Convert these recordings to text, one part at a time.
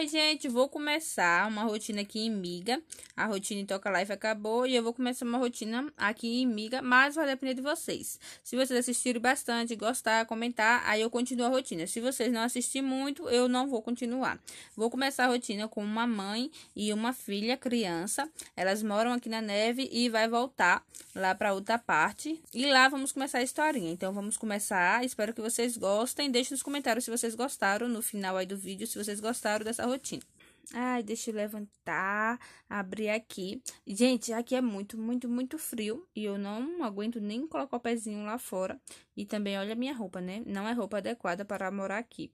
Oi, gente, vou começar uma rotina aqui em Miga. A rotina em Toca Life acabou e eu vou começar uma rotina aqui em Miga, mas vai depender de vocês. Se vocês assistirem bastante, gostar, comentar, aí eu continuo a rotina. Se vocês não assistirem muito, eu não vou continuar. Vou começar a rotina com uma mãe e uma filha criança. Elas moram aqui na neve e vai voltar lá para outra parte. E lá vamos começar a historinha. Então vamos começar. Espero que vocês gostem. Deixe nos comentários se vocês gostaram no final aí do vídeo, se vocês gostaram dessa rotina. Ai, deixa eu levantar, abrir aqui. Gente, aqui é muito, muito, muito frio e eu não aguento nem colocar o pezinho lá fora. E também olha a minha roupa, né? Não é roupa adequada para morar aqui.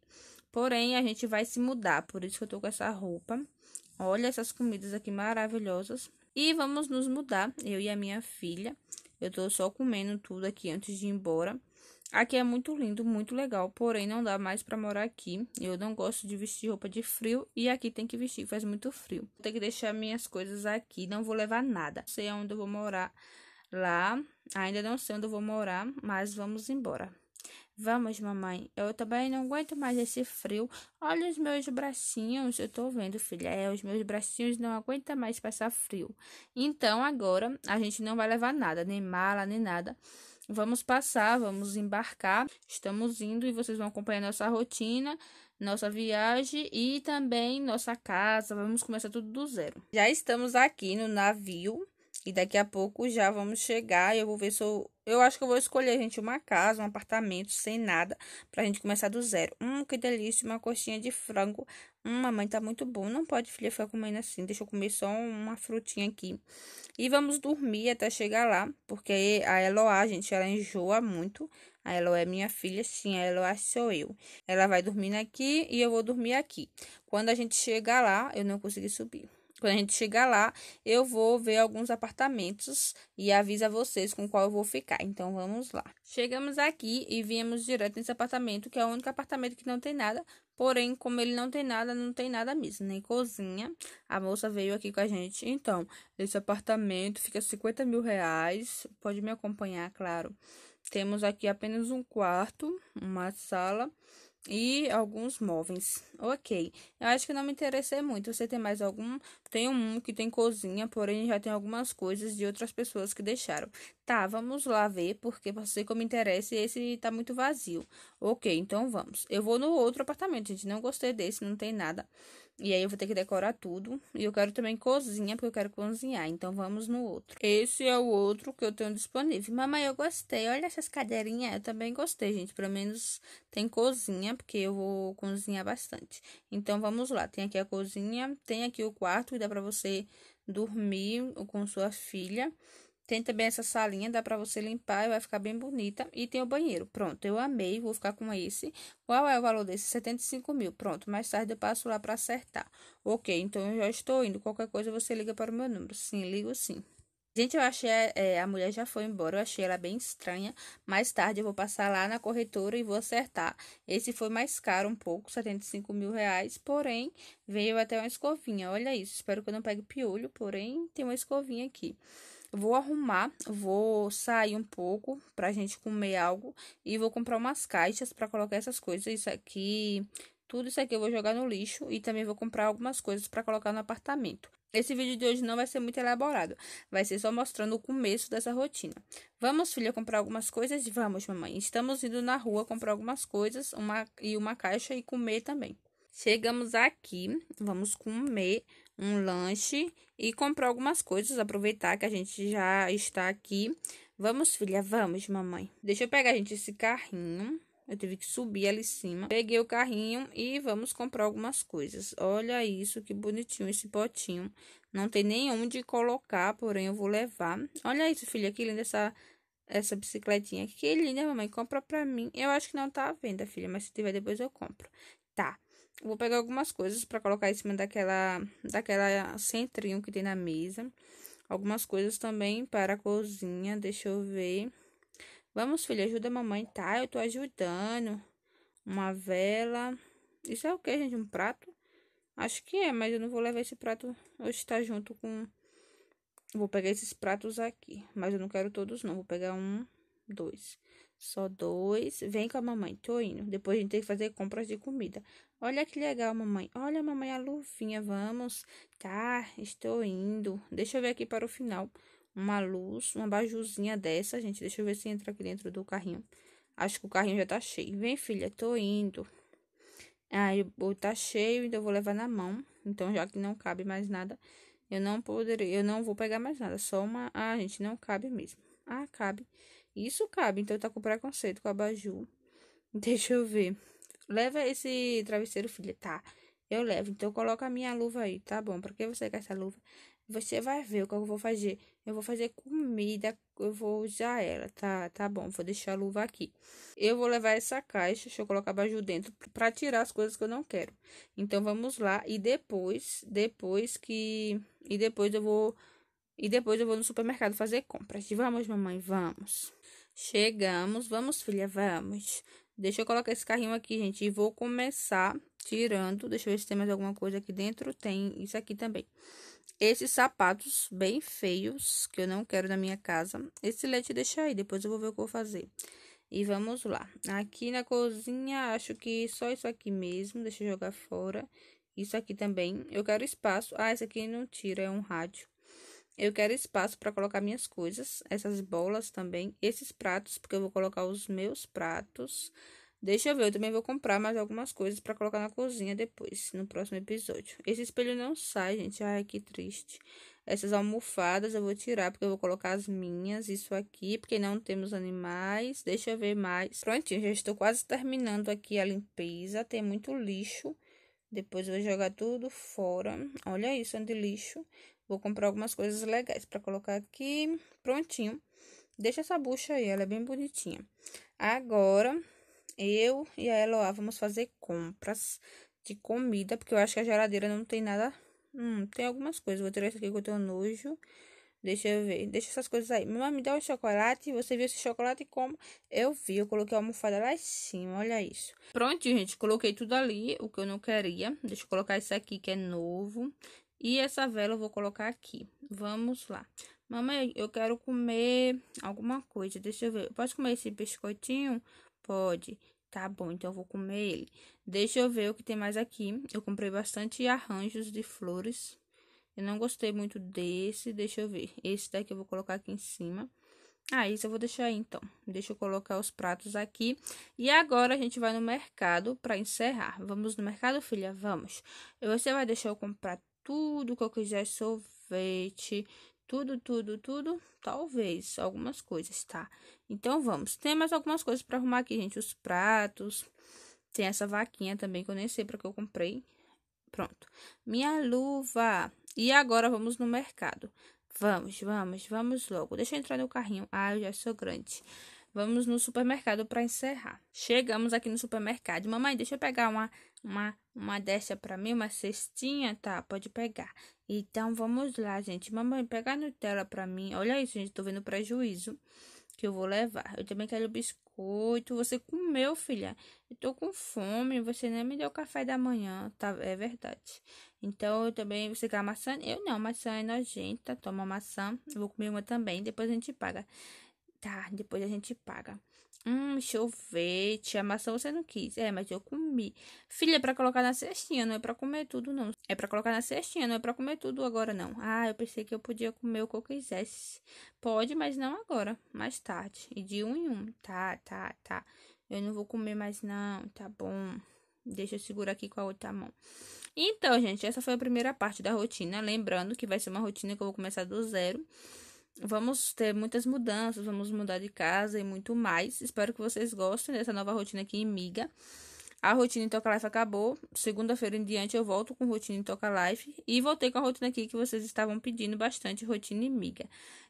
Porém, a gente vai se mudar, por isso que eu tô com essa roupa. Olha essas comidas aqui maravilhosas. E vamos nos mudar, eu e a minha filha. Eu tô só comendo tudo aqui antes de ir embora. Aqui é muito lindo, muito legal, porém não dá mais para morar aqui. Eu não gosto de vestir roupa de frio e aqui tem que vestir, faz muito frio. Vou ter que deixar minhas coisas aqui, não vou levar nada. Não sei onde eu vou morar lá, ainda não sei onde eu vou morar, mas vamos embora. Vamos, mamãe. Eu também não aguento mais esse frio. Olha os meus bracinhos. Eu tô vendo, filha. É, os meus bracinhos não aguentam mais passar frio. Então, agora, a gente não vai levar nada, nem mala, nem nada vamos passar, vamos embarcar. Estamos indo e vocês vão acompanhar nossa rotina, nossa viagem e também nossa casa. Vamos começar tudo do zero. Já estamos aqui no navio e daqui a pouco já vamos chegar. Eu vou ver se eu. Eu acho que eu vou escolher, gente, uma casa, um apartamento, sem nada, pra gente começar do zero. Hum, que delícia, uma coxinha de frango. Hum, mamãe, tá muito bom. Não pode, filha, ficar comendo assim. Deixa eu comer só uma frutinha aqui. E vamos dormir até chegar lá, porque a Eloá, gente, ela enjoa muito. A Eloá é minha filha, sim, a Eloá sou eu. Ela vai dormindo aqui e eu vou dormir aqui. Quando a gente chegar lá, eu não consegui subir. Quando a gente chegar lá, eu vou ver alguns apartamentos e aviso a vocês com qual eu vou ficar. Então vamos lá. Chegamos aqui e viemos direto nesse apartamento, que é o único apartamento que não tem nada. Porém, como ele não tem nada, não tem nada mesmo, nem cozinha. A moça veio aqui com a gente. Então, esse apartamento fica 50 mil reais. Pode me acompanhar, claro. Temos aqui apenas um quarto, uma sala e alguns móveis. Ok. Eu acho que não me interessei muito. Você tem mais algum? Tem um que tem cozinha, porém já tem algumas coisas de outras pessoas que deixaram. Tá, vamos lá ver, porque pode ser como interessa, me e esse tá muito vazio. Ok, então vamos. Eu vou no outro apartamento, gente. Não gostei desse, não tem nada. E aí eu vou ter que decorar tudo. E eu quero também cozinha, porque eu quero cozinhar. Então vamos no outro. Esse é o outro que eu tenho disponível. Mamãe, eu gostei. Olha essas cadeirinhas. Eu também gostei, gente. Pelo menos tem cozinha, porque eu vou cozinhar bastante. Então vamos lá. Tem aqui a cozinha, tem aqui o quarto, que dá pra você dormir com sua filha. Tem também essa salinha, dá para você limpar e vai ficar bem bonita. E tem o banheiro. Pronto, eu amei, vou ficar com esse. Qual é o valor desse? 75 mil. Pronto, mais tarde eu passo lá para acertar. Ok, então eu já estou indo. Qualquer coisa você liga para o meu número. Sim, ligo sim. Gente, eu achei. É, é, a mulher já foi embora, eu achei ela bem estranha. Mais tarde eu vou passar lá na corretora e vou acertar. Esse foi mais caro um pouco, 75 mil reais. Porém, veio até uma escovinha. Olha isso. Espero que eu não pegue piolho. Porém, tem uma escovinha aqui. Vou arrumar, vou sair um pouco pra gente comer algo e vou comprar umas caixas para colocar essas coisas. Isso aqui, tudo isso aqui eu vou jogar no lixo e também vou comprar algumas coisas para colocar no apartamento. Esse vídeo de hoje não vai ser muito elaborado, vai ser só mostrando o começo dessa rotina. Vamos, filha, comprar algumas coisas? Vamos, mamãe. Estamos indo na rua comprar algumas coisas uma, e uma caixa e comer também. Chegamos aqui, vamos comer um lanche e comprar algumas coisas, aproveitar que a gente já está aqui. Vamos, filha, vamos, mamãe. Deixa eu pegar, gente, esse carrinho. Eu tive que subir ali em cima. Peguei o carrinho e vamos comprar algumas coisas. Olha isso, que bonitinho esse potinho. Não tem nem onde colocar, porém eu vou levar. Olha isso, filha, que linda essa, essa bicicletinha. Que linda, mamãe, compra pra mim. Eu acho que não tá à venda, filha, mas se tiver depois eu compro. Tá, Vou pegar algumas coisas para colocar em cima daquela, daquela centrinho que tem na mesa. Algumas coisas também para a cozinha, deixa eu ver. Vamos, filha, ajuda a mamãe, tá? Eu tô ajudando. Uma vela. Isso é o que, gente? Um prato? Acho que é, mas eu não vou levar esse prato hoje, tá junto com... Vou pegar esses pratos aqui, mas eu não quero todos não, vou pegar um, dois. Só dois. Vem com a mamãe. Tô indo. Depois a gente tem que fazer compras de comida. Olha que legal, mamãe. Olha, mamãe, a luvinha. Vamos. Tá, estou indo. Deixa eu ver aqui para o final. Uma luz, uma bajuzinha dessa, gente. Deixa eu ver se entra aqui dentro do carrinho. Acho que o carrinho já tá cheio. Vem, filha, tô indo. Aí ah, tá cheio, então eu vou levar na mão. Então, já que não cabe mais nada, eu não poderia, eu não vou pegar mais nada. Só uma. Ah, gente, não cabe mesmo. Ah, cabe. Isso cabe, então tá com preconceito com a Baju. Deixa eu ver. Leva esse travesseiro, filha. Tá, eu levo. Então coloca a minha luva aí, tá bom? Pra que você quer essa luva? Você vai ver o que eu vou fazer. Eu vou fazer comida, eu vou usar ela, tá? Tá bom, vou deixar a luva aqui. Eu vou levar essa caixa, deixa eu colocar Baju dentro para tirar as coisas que eu não quero. Então vamos lá e depois, depois que e depois eu vou e depois eu vou no supermercado fazer compras. Vamos, mamãe, vamos. Chegamos. Vamos, filha, vamos. Deixa eu colocar esse carrinho aqui, gente. E vou começar tirando. Deixa eu ver se tem mais alguma coisa aqui dentro. Tem isso aqui também. Esses sapatos bem feios, que eu não quero na minha casa. Esse leite deixa aí, depois eu vou ver o que eu vou fazer. E vamos lá. Aqui na cozinha, acho que só isso aqui mesmo. Deixa eu jogar fora. Isso aqui também. Eu quero espaço. Ah, esse aqui não tira, é um rádio. Eu quero espaço para colocar minhas coisas, essas bolas também, esses pratos, porque eu vou colocar os meus pratos. Deixa eu ver, eu também vou comprar mais algumas coisas para colocar na cozinha depois, no próximo episódio. Esse espelho não sai, gente. Ai, que triste. Essas almofadas eu vou tirar, porque eu vou colocar as minhas, isso aqui, porque não temos animais. Deixa eu ver mais. Prontinho, já estou quase terminando aqui a limpeza. Tem muito lixo. Depois eu vou jogar tudo fora. Olha isso, de lixo. Vou comprar algumas coisas legais para colocar aqui. Prontinho. Deixa essa bucha aí, ela é bem bonitinha. Agora, eu e a Eloá vamos fazer compras de comida, porque eu acho que a geladeira não tem nada. Hum, tem algumas coisas. Vou tirar isso aqui que eu tenho nojo. Deixa eu ver. Deixa essas coisas aí. Mamãe, me dá o um chocolate. Você viu esse chocolate como? Eu vi. Eu coloquei a almofada lá em cima. Olha isso. Prontinho, gente. Coloquei tudo ali, o que eu não queria. Deixa eu colocar isso aqui que é novo. E essa vela eu vou colocar aqui. Vamos lá. Mamãe, eu quero comer alguma coisa. Deixa eu ver. posso comer esse biscoitinho? Pode. Tá bom, então eu vou comer ele. Deixa eu ver o que tem mais aqui. Eu comprei bastante arranjos de flores. Eu não gostei muito desse. Deixa eu ver. Esse daqui eu vou colocar aqui em cima. Ah, isso eu vou deixar aí, então. Deixa eu colocar os pratos aqui. E agora a gente vai no mercado para encerrar. Vamos no mercado, filha? Vamos. Você vai deixar eu comprar tudo que eu quiser, é sorvete, tudo, tudo, tudo, talvez algumas coisas, tá? Então vamos. Tem mais algumas coisas para arrumar aqui, gente, os pratos. Tem essa vaquinha também que eu nem sei para que eu comprei. Pronto. Minha luva. E agora vamos no mercado. Vamos, vamos, vamos logo. Deixa eu entrar no carrinho. Ah, eu já sou grande. Vamos no supermercado para encerrar. Chegamos aqui no supermercado. Mamãe, deixa eu pegar uma uma, uma dessa para mim, uma cestinha, tá? Pode pegar. Então, vamos lá, gente. Mamãe, pega a Nutella para mim. Olha isso, gente, tô vendo prejuízo que eu vou levar. Eu também quero biscoito. Você comeu, filha. Eu tô com fome. Você nem me deu café da manhã, tá? É verdade. Então, eu também... Você quer maçã? Eu não, maçã é nojenta. Toma maçã. Eu vou comer uma também. Depois a gente paga. Tá, depois a gente paga. Hum, chovete, A maçã você não quis. É, mas eu comi. Filha, é pra colocar na cestinha, não é pra comer tudo, não. É pra colocar na cestinha, não é pra comer tudo agora, não. Ah, eu pensei que eu podia comer o que eu quisesse. Pode, mas não agora. Mais tarde. E de um em um. Tá, tá, tá. Eu não vou comer mais, não. Tá bom. Deixa eu segurar aqui com a outra mão. Então, gente, essa foi a primeira parte da rotina. Lembrando que vai ser uma rotina que eu vou começar do zero vamos ter muitas mudanças, vamos mudar de casa e muito mais. Espero que vocês gostem dessa nova rotina aqui em Miga. A rotina em Toca Life acabou. Segunda-feira em diante eu volto com rotina em Toca Life. E voltei com a rotina aqui que vocês estavam pedindo bastante, rotina inimiga.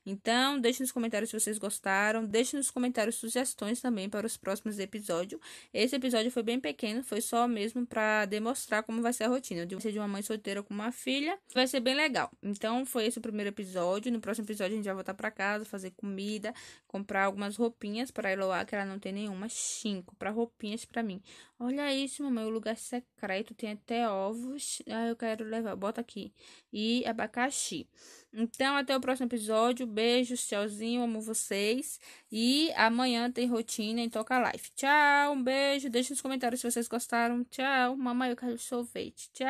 Então, deixe nos comentários se vocês gostaram. Deixe nos comentários sugestões também para os próximos episódios. Esse episódio foi bem pequeno, foi só mesmo para demonstrar como vai ser a rotina. De ser de uma mãe solteira com uma filha. Vai ser bem legal. Então, foi esse o primeiro episódio. No próximo episódio a gente vai voltar para casa, fazer comida, comprar algumas roupinhas para Eloá, que ela não tem nenhuma. Cinco para roupinhas para mim. Olha Olha isso, mamãe, o lugar secreto tem até ovos. Ah, eu quero levar, bota aqui. E abacaxi. Então, até o próximo episódio. Beijo, tchauzinho, amo vocês. E amanhã tem rotina em Toca Life. Tchau, um beijo. Deixa nos comentários se vocês gostaram. Tchau, mamãe, eu quero sorvete. Tchau.